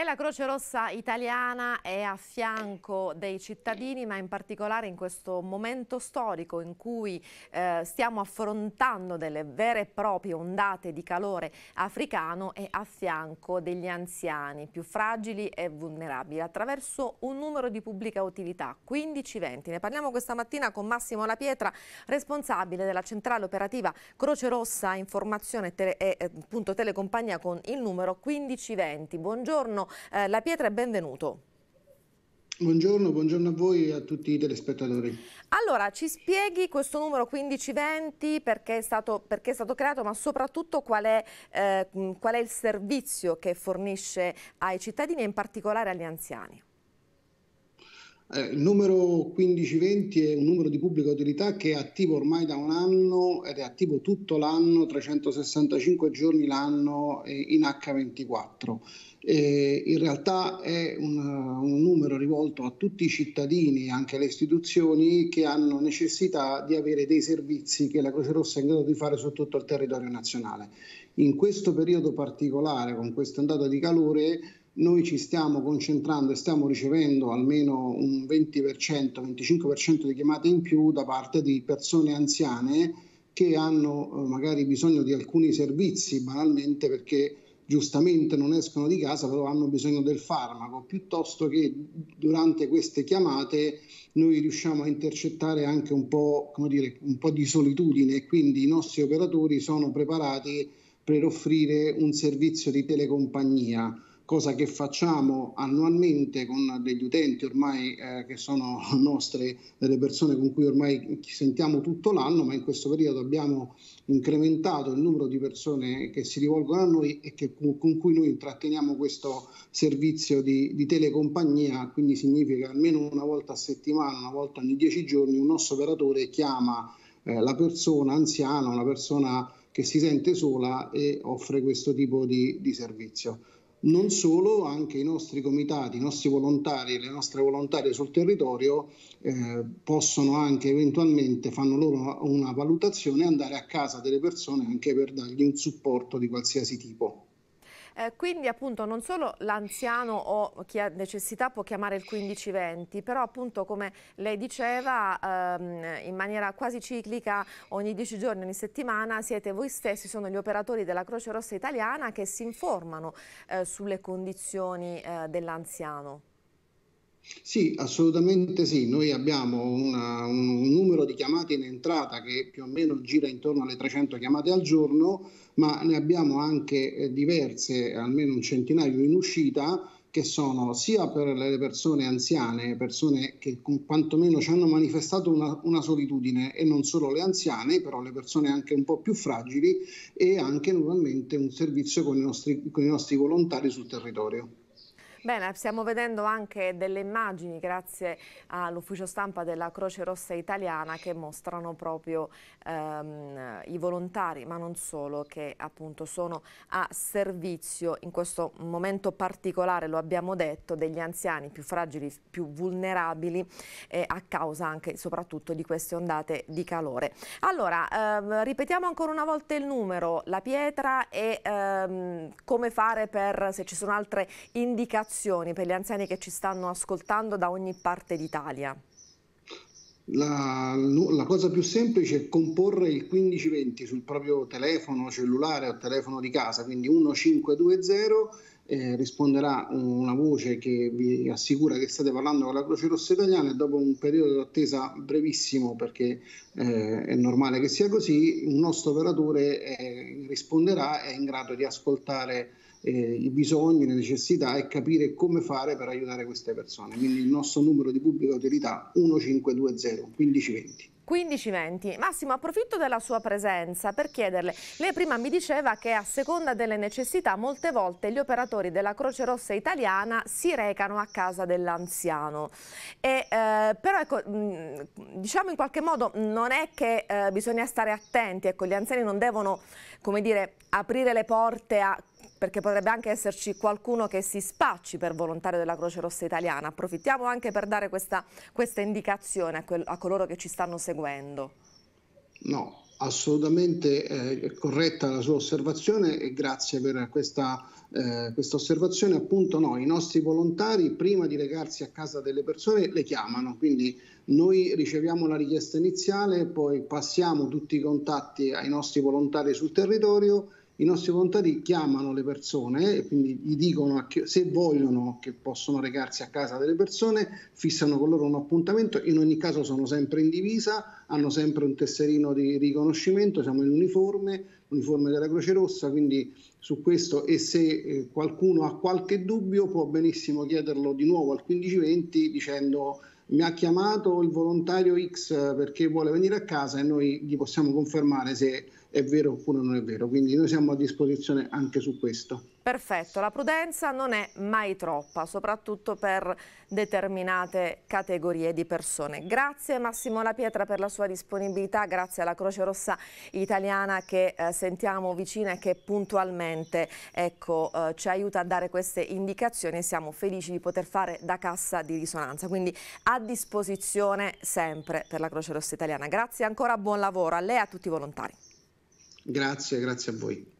E la Croce Rossa italiana è a fianco dei cittadini, ma in particolare in questo momento storico in cui eh, stiamo affrontando delle vere e proprie ondate di calore africano è a fianco degli anziani più fragili e vulnerabili attraverso un numero di pubblica utilità 1520. Ne parliamo questa mattina con Massimo La Pietra, responsabile della centrale operativa Croce Rossa Informazione tele e eh, eh Telecompagnia con il numero 1520. Buongiorno eh, La Pietra è benvenuto. Buongiorno, buongiorno a voi e a tutti i telespettatori. Allora, ci spieghi questo numero 1520, perché è stato, perché è stato creato, ma soprattutto qual è, eh, qual è il servizio che fornisce ai cittadini e in particolare agli anziani? Eh, il numero 1520 è un numero di pubblica utilità che è attivo ormai da un anno ed è attivo tutto l'anno, 365 giorni l'anno eh, in H24. Eh, in realtà è un, un, numero rivolto a tutti i cittadini, e anche alle istituzioni, che hanno necessità di avere dei servizi che la Croce Rossa è in grado di fare su tutto il territorio nazionale. In questo periodo particolare, con questa ondata di calore, noi ci stiamo concentrando e stiamo ricevendo almeno un 20%, 25% di chiamate in più da parte di persone anziane che hanno eh, magari bisogno di alcuni servizi banalmente perché giustamente non escono di casa, però hanno bisogno del farmaco, piuttosto che durante queste chiamate noi riusciamo a intercettare anche un po', dire, un po di solitudine e quindi i nostri operatori sono preparati per offrire un servizio di telecompagnia cosa che facciamo annualmente con degli utenti ormai eh, che sono nostre, delle persone con cui ormai ci sentiamo tutto l'anno, ma in questo periodo abbiamo incrementato il numero di persone che si rivolgono a noi e che, con cui noi intratteniamo questo servizio di, di telecompagnia, quindi significa almeno una volta a settimana, una volta ogni dieci giorni, un nostro operatore chiama eh, la persona anziana, una persona che si sente sola e offre questo tipo di, di servizio non solo, anche i nostri comitati, i nostri volontari e le nostre volontarie sul territorio eh, possono anche eventualmente, fanno loro una valutazione, andare a casa delle persone anche per dargli un supporto di qualsiasi tipo. Eh, quindi appunto non solo l'anziano o chi ha necessità può chiamare il 1520, però appunto come lei diceva ehm, in maniera quasi ciclica ogni 10 giorni, ogni settimana siete voi stessi, sono gli operatori della Croce Rossa Italiana che si informano eh, sulle condizioni eh, dell'anziano. Sì, assolutamente sì. Noi abbiamo una, un numero di chiamate in entrata che più o meno gira intorno alle 300 chiamate al giorno, ma ne abbiamo anche eh, diverse, almeno un centinaio in uscita, che sono sia per le persone anziane, persone che quantomeno ci hanno manifestato una, una, solitudine e non solo le anziane, però le persone anche un po' più fragili e anche normalmente un servizio con i nostri, con i nostri volontari sul territorio. Bene, stiamo vedendo anche delle immagini grazie all'ufficio stampa della Croce Rossa Italiana che mostrano proprio ehm, i volontari, ma non solo, che appunto sono a servizio in questo momento particolare, lo abbiamo detto, degli anziani più fragili, più vulnerabili eh, a causa anche e soprattutto di queste ondate di calore. Allora, ehm, ripetiamo ancora una volta il numero, la pietra e ehm, come fare per, se ci sono altre indicazioni istruzioni per gli anziani che ci stanno ascoltando da ogni parte d'Italia? La, la, cosa più semplice è comporre il 1520 sul proprio telefono cellulare o telefono di casa, quindi 1520 eh, risponderà una voce che vi assicura che state parlando con la Croce Rossa Italiana e dopo un periodo d'attesa brevissimo, perché eh, è normale che sia così, il nostro operatore eh, risponderà e è in grado di ascoltare eh, i bisogni, le necessità e capire come fare per aiutare queste persone. Quindi il nostro numero di pubblica utilità 1520 1520. 1520. Massimo, approfitto della sua presenza per chiederle. Lei prima mi diceva che a seconda delle necessità molte volte gli operatori della Croce Rossa italiana si recano a casa dell'anziano. Eh, però ecco, mm, diciamo in qualche modo non è che eh, bisogna stare attenti, ecco, gli anziani non devono come dire, aprire le porte a perché potrebbe anche esserci qualcuno che si spacci per volontario della Croce Rossa Italiana. Approfittiamo anche per dare questa, questa indicazione a, quel, a, coloro che ci stanno seguendo. No, assolutamente eh, corretta la sua osservazione e grazie per questa, eh, questa osservazione. Appunto no, i nostri volontari prima di recarsi a casa delle persone le chiamano, quindi noi riceviamo la richiesta iniziale, poi passiamo tutti i contatti ai nostri volontari sul territorio i nostri volontari chiamano le persone e quindi gli dicono che, se vogliono che possono recarsi a casa delle persone, fissano con loro un appuntamento, in ogni caso sono sempre in divisa, hanno sempre un tesserino di riconoscimento, siamo in uniforme, uniforme della Croce Rossa, quindi su questo e se eh, qualcuno ha qualche dubbio può benissimo chiederlo di nuovo al 1520 dicendo mi ha chiamato il volontario X perché vuole venire a casa e noi gli possiamo confermare se è vero oppure non è vero. Quindi noi siamo a disposizione anche su questo perfetto, la prudenza non è mai troppa, soprattutto per determinate categorie di persone. Grazie Massimo La Pietra per la sua disponibilità, grazie alla Croce Rossa Italiana che eh, sentiamo vicina e che puntualmente ecco, eh, ci aiuta a dare queste indicazioni e siamo felici di poter fare da cassa di risonanza, quindi a disposizione sempre per la Croce Rossa Italiana. Grazie ancora, buon lavoro a lei e a tutti i volontari. Grazie, grazie a voi.